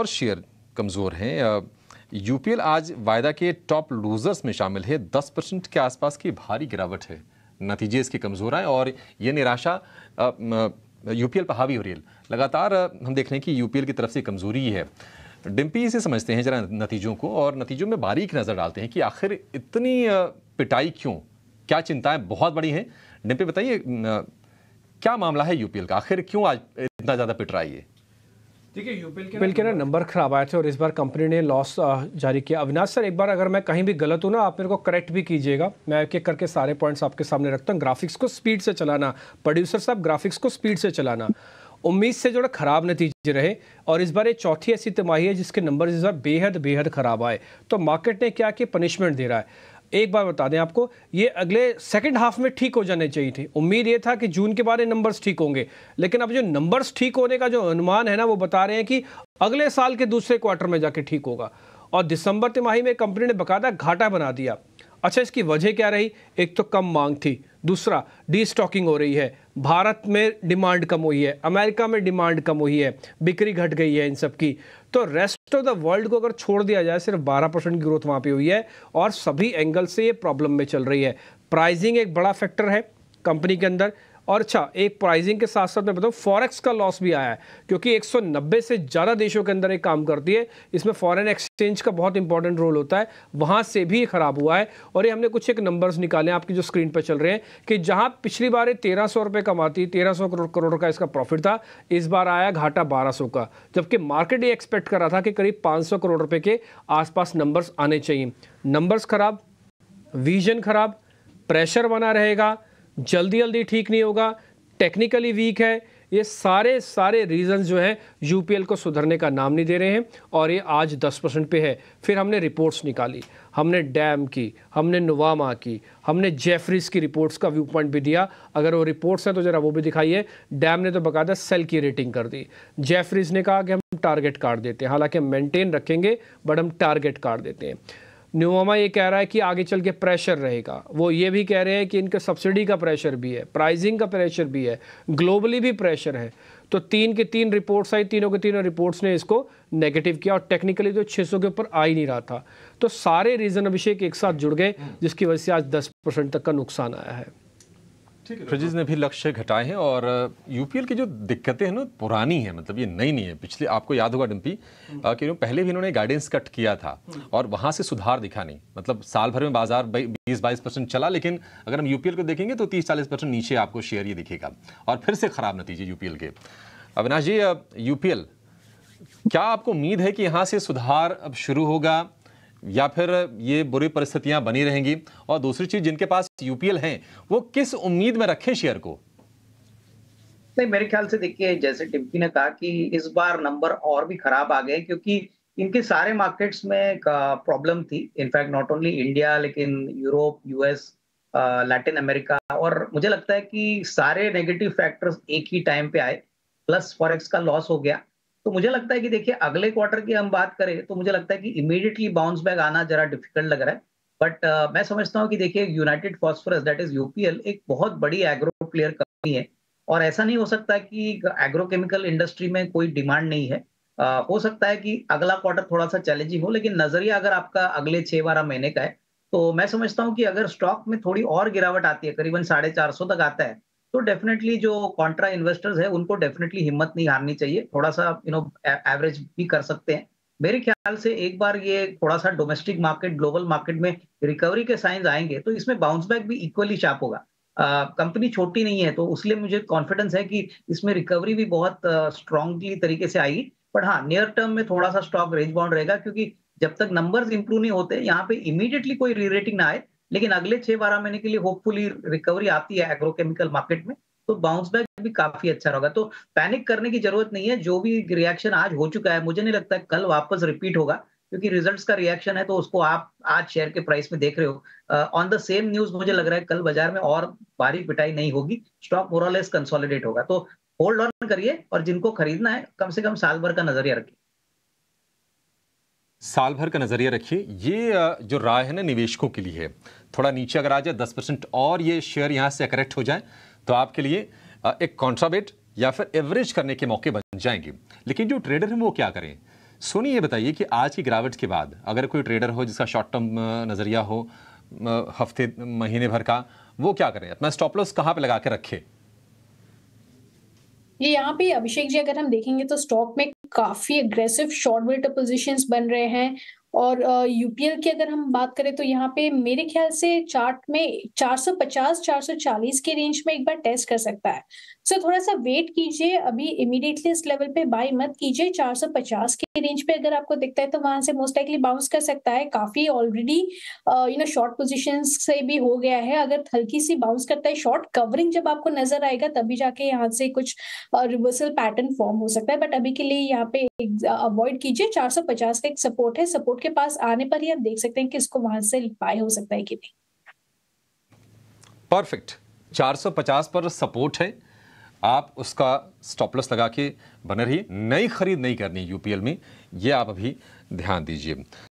और शेयर कमज़ोर हैं यूपीएल आज वायदा के टॉप लूजर्स में शामिल है दस परसेंट के आसपास की भारी गिरावट है नतीजे इसके कमज़ोर आए और ये निराशा यूपीएल पर हावी हो रही है लगातार हम देख रहे हैं कि यूपीएल की तरफ से कमज़ोरी है डिम्पी इसे समझते हैं जरा नतीजों को और नतीजों में बारीक नज़र डालते हैं कि आखिर इतनी पिटाई क्यों क्या चिंताएं बहुत बड़ी हैं डिम्पी बताइए क्या मामला है यूपीएल का आखिर क्यों आज इतना ज़्यादा पिट रहा है देखिए यूपीएल के ना नंबर खराब आए थे और इस बार कंपनी ने लॉस जारी किया अविनाश सर एक बार अगर मैं कहीं भी गलत हूँ ना आप मेरे को करेक्ट भी कीजिएगा मैं एक एक करके सारे पॉइंट्स आपके सामने रखता हूँ ग्राफिक्स को स्पीड से चलाना प्रोड्यूसर साहब ग्राफिक्स को स्पीड से चलाना उम्मीद से जोड़ा खराब नतीजे रहे और इस बार ये चौथी ऐसी तिमाही है जिसके नंबर इस बार बेहद बेहद खराब आए तो मार्केट ने क्या कि पनिशमेंट दे रहा है एक बार बता दें आपको ये अगले सेकेंड हाफ में ठीक हो जाने चाहिए थे उम्मीद ये था कि जून के बारे नंबर्स ठीक होंगे लेकिन अब जो नंबर्स ठीक होने का जो अनुमान है ना वो बता रहे हैं कि अगले साल के दूसरे क्वार्टर में जाके ठीक होगा और दिसंबर तिमाही में कंपनी ने बकायदा घाटा बना दिया अच्छा इसकी वजह क्या रही एक तो कम मांग थी दूसरा डी स्टॉकिंग हो रही है भारत में डिमांड कम हुई है अमेरिका में डिमांड कम हुई है बिक्री घट गई है इन सब की तो रेस्ट ऑफ द वर्ल्ड को अगर छोड़ दिया जाए सिर्फ 12 परसेंट की ग्रोथ वहाँ पे हुई है और सभी एंगल से ये प्रॉब्लम में चल रही है प्राइजिंग एक बड़ा फैक्टर है कंपनी के अंदर और अच्छा एक प्राइसिंग के साथ साथ मैं बताऊँ फॉरेक्स का लॉस भी आया है क्योंकि 190 से ज़्यादा देशों के अंदर एक काम करती है इसमें फॉरेन एक्सचेंज का बहुत इंपॉर्टेंट रोल होता है वहाँ से भी ख़राब हुआ है और ये हमने कुछ एक नंबर्स निकाले आपकी जो स्क्रीन पर चल रहे हैं कि जहाँ पिछली बार ये तेरह सौ कमाती तेरह सौ करोड़ करोड़ का इसका प्रॉफिट था इस बार आया घाटा बारह सौ का जबकि मार्केट ये एक्सपेक्ट कर रहा था कि करीब पाँच सौ करोड़ रुपये के आसपास नंबर्स आने चाहिए नंबर्स खराब विजन खराब प्रेशर बना रहेगा जल्दी जल्दी ठीक नहीं होगा टेक्निकली वीक है ये सारे सारे रीज़न्स जो हैं यूपीएल को सुधरने का नाम नहीं दे रहे हैं और ये आज 10 परसेंट पे है फिर हमने रिपोर्ट्स निकाली हमने डैम की हमने नुवामा की हमने जेफरीज की रिपोर्ट्स का व्यू पॉइंट भी दिया अगर वो रिपोर्ट्स हैं तो ज़रा वो भी दिखाइए डैम ने तो बकायदा सेल की रेटिंग कर दी जेफरीज ने कहा कि हम टारगेट कार्ड देते हैं हालांकि हम मेनटेन रखेंगे बट हम टारगेट कार्ड देते हैं न्यूमा ये कह रहा है कि आगे चल के प्रेशर रहेगा वो ये भी कह रहे हैं कि इनके सब्सिडी का प्रेशर भी है प्राइजिंग का प्रेशर भी है ग्लोबली भी प्रेशर है तो तीन के तीन रिपोर्ट्स आई तीनों के तीनों रिपोर्ट्स ने इसको नेगेटिव किया और टेक्निकली तो 600 के ऊपर आ ही नहीं रहा था तो सारे रीज़न अभिषेक एक साथ जुड़ गए जिसकी वजह से आज 10 परसेंट तक का नुकसान आया है फ्रिजिज ने भी लक्ष्य घटाए हैं और यूपीएल की जो दिक्कतें हैं ना पुरानी है मतलब ये नई नहीं है पिछले आपको याद होगा डिम्पी हम्म। कि पहले भी इन्होंने गाइडेंस कट किया था हम्म। और वहाँ से सुधार दिखा नहीं मतलब साल भर में बाजार बीस बाईस परसेंट चला लेकिन अगर हम यूपीएल को देखेंगे तो तीस चालीस परसेंट नीचे आपको शेयर ये दिखेगा और फिर से खराब नतीजे यूपीएल के अविनाश जी यूपीएल क्या आपको उम्मीद है कि यहाँ से सुधार अब शुरू होगा या फिर ये बुरी परिस्थितियां बनी रहेंगी और दूसरी चीज जिनके पास यूपीएल है वो किस उम्मीद में रखें शेयर को नहीं मेरे ख्याल से देखिए जैसे टिम्पी ने कहा कि इस बार नंबर और भी खराब आ गए क्योंकि इनके सारे मार्केट्स में प्रॉब्लम थी इनफैक्ट नॉट ओनली इंडिया लेकिन यूरोप यूएस लैटिन अमेरिका और मुझे लगता है कि सारे नेगेटिव फैक्टर्स एक ही टाइम पे आए प्लस फॉरेक्स का लॉस हो गया तो मुझे लगता है कि देखिए अगले क्वार्टर की हम बात करें तो मुझे लगता है कि इमीडिएटली बाउंस बैक आना जरा डिफिकल्ट लग रहा है बट uh, मैं समझता हूँ कि देखिए United Phosphorus that is UPL एक बहुत बड़ी एग्रो प्लेयर कंपनी है और ऐसा नहीं हो सकता कि एग्रोकेमिकल इंडस्ट्री में कोई डिमांड नहीं है uh, हो सकता है कि अगला क्वार्टर थोड़ा सा चैलेंजिंग हो लेकिन नजरिया अगर आपका अगले छह बारह महीने का है तो मैं समझता हूँ कि अगर स्टॉक में थोड़ी और गिरावट आती है करीबन साढ़े चार सौ तक आता है तो डेफिनेटली जो कॉन्ट्रा इन्वेस्टर्स है उनको डेफिनेटली हिम्मत नहीं हारनी चाहिए थोड़ा सा यू नो एवरेज भी कर सकते हैं मेरे ख्याल से एक बार ये थोड़ा सा डोमेस्टिक मार्केट ग्लोबल मार्केट में रिकवरी के साइंस आएंगे तो इसमें बाउंस बैक भी इक्वली शार्प होगा कंपनी छोटी नहीं है तो उसलिए मुझे कॉन्फिडेंस है कि इसमें रिकवरी भी बहुत स्ट्रांगली तरीके से आएगी बट हाँ नियर टर्म में थोड़ा सा स्टॉक रेंज बाउंड रहेगा क्योंकि जब तक नंबर्स इंप्रूव नहीं होते यहाँ पे इमीडिएटली कोई रीरेटिंग ना आए लेकिन अगले छह बारह महीने के लिए होपफुली रिकवरी आती है एग्रोकेमिकल मार्केट में तो बाउंस बैक भी काफी अच्छा होगा तो पैनिक करने की जरूरत नहीं है जो भी रिएक्शन आज हो चुका है मुझे नहीं लगता है कल वापस रिपीट होगा क्योंकि रिजल्ट्स का रिएक्शन है तो उसको आप आज शेयर के प्राइस में देख रहे हो ऑन द सेम न्यूज मुझे लग रहा है कल बाजार में और भारी पिटाई नहीं होगी स्टॉक मोरलेस कंसोलिडेट होगा तो होल्ड ऑन करिए और जिनको खरीदना है कम से कम साल भर का नजरिया रखिए साल भर का नज़रिया रखिए ये जो राय है ना निवेशकों के लिए है थोड़ा नीचे अगर आ जाए दस परसेंट और ये शेयर यहाँ से करेक्ट हो जाए तो आपके लिए एक कॉन्ट्राबेट या फिर एवरेज करने के मौके बन जाएंगे लेकिन जो ट्रेडर हैं वो क्या करें सोनी ये बताइए कि आज की गिरावट के बाद अगर कोई ट्रेडर हो जिसका शॉर्ट टर्म नज़रिया हो हफ्ते महीने भर का वो क्या करें अपना स्टॉप लॉस कहाँ पर लगा के रखे ये यहाँ पे अभिषेक जी अगर हम देखेंगे तो स्टॉक में काफी अग्रेसिव शॉर्ट वेल पोजिशन बन रहे हैं और यूपीएल की अगर हम बात करें तो यहाँ पे मेरे ख्याल से चार्ट में 450 440 के रेंज में एक बार टेस्ट कर सकता है सर so, थोड़ा सा वेट कीजिए अभी इमीडिएटली इस लेवल पे बाई मत कीजिए 450 के रेंज पे अगर आपको दिखता है तो वहां से मोस्ट लाइकली बाउंस कर सकता है काफी already you know short position से भी हो गया है अगर हल्की सी बाउंस करता है शॉर्ट कवरिंग जब आपको नजर आएगा तभी जाके यहाँ से कुछ रिवर्सल पैटर्न फॉर्म हो सकता है बट अभी के लिए यहाँ पे अवॉइड कीजिए 450 का एक सपोर्ट है सपोर्ट के पास आने पर ही आप देख सकते हैं कि इसको वहां से बाय हो सकता है कि नहीं परफेक्ट 450 पर सपोर्ट है आप उसका स्टॉपलस लगा के बने रहिए नई खरीद नहीं करनी यूपीएल में ये आप अभी ध्यान दीजिए